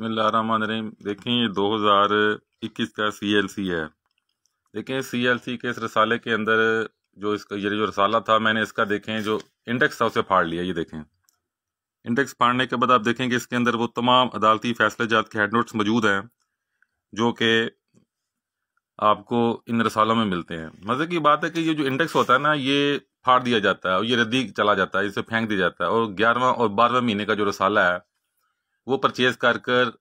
रहीम देखें ये 2021 का सीएलसी है देखें सीएलसी के इस रसाले के अंदर जो इसका ये जो रसाला था मैंने इसका देखें जो इंडेक्स था उसे फाड़ लिया ये देखें इंडेक्स फाड़ने के बाद आप देखें कि इसके अंदर वो तमाम अदालती फैसले जात के हेडनोट्स मौजूद हैं जो कि आपको इन रसालों में मिलते हैं मज़े की बात है कि ये जो इंडेक्स होता है ना ये फाड़ दिया जाता है और ये रद्दी चला जाता है इसे फेंक दिया जाता है और ग्यारहवा और बारहवें महीने का जो रसाला है वो परचेज कर कर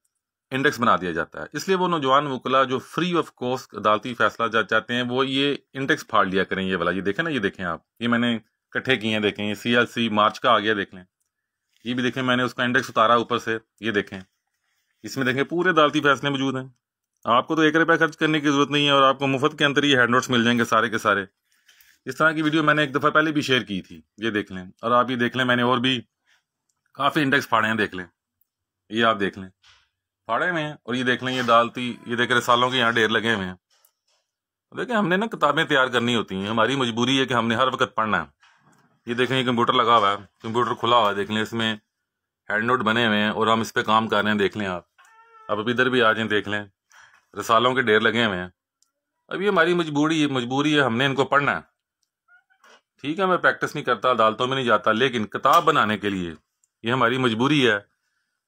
इंडेक्स बना दिया जाता है इसलिए वो नौजवान वकला जो फ्री ऑफ कॉस्ट अदालती फैसला जा चाहते हैं वो ये इंडेक्स फाड़ लिया करें ये वाला ये देखें ना ये देखें आप ये मैंने इकट्ठे किए हैं देखें ये सी एल सी मार्च का आ गया देख लें ये भी देखें मैंने उसका इंडेक्स उतारा ऊपर से ये देखें इसमें देखें पूरे अदालती फैसले मौजूद हैं आपको तो एक रुपया खर्च करने की जरूरत नहीं है और आपको मुफ्त के अंदर ये हेड नोट्स मिल जाएंगे सारे के सारे इस तरह की वीडियो मैंने एक दफ़ा पहले भी शेयर की थी ये देख लें और आप ये देख लें मैंने और भी काफ़ी इंडेक्स फाड़े हैं देख लें ये आप देख लें फाड़े हुए हैं और ये देख लें ये दालती ये देख रहे सालों के यहाँ ढेर लगे हुए हैं देखिए हमने ना किताबें तैयार करनी होती हैं हमारी मजबूरी है कि हमने हर वक्त पढ़ना है ये देखें कंप्यूटर लगा हुआ है कंप्यूटर खुला हुआ है देख लें इसमें हैंड नोट बने हुए हैं और हम इस पर काम कर रहे हैं देख लें आप अब अब इधर भी आ जाए देख लें रसालों के ढेर लगे हुए हैं अब ये हमारी मजबूरी मजबूरी है हमने इनको पढ़ना है ठीक है मैं प्रैक्टिस नहीं करता अदालतों में नहीं जाता लेकिन किताब बनाने के लिए ये हमारी मजबूरी है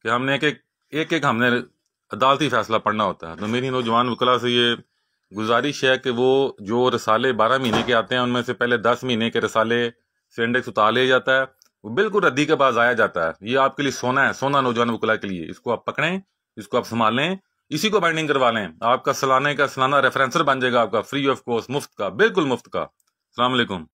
कि हमने एक एक एक एक हमने अदालती फैसला पढ़ना होता है तो मेरी नौजवान वकला से ये गुजारिश है कि वो जो रसाले बारह महीने के आते हैं उनमें से पहले दस महीने के रसाले से इंडेक्स उतार लिया जाता है वो बिल्कुल रद्दी के पास आया जाता है ये आपके लिए सोना है सोना नौजवान वकला के लिए इसको आप पकड़ें इसको आप संभालें इसी को बाइंडिंग करवा लें आपका सलाने का सलाना रेफरेंसर बन जाएगा आपका फ्री ऑफ कॉस्ट मुफ्त का बिल्कुल मुफ्त का अलैक्म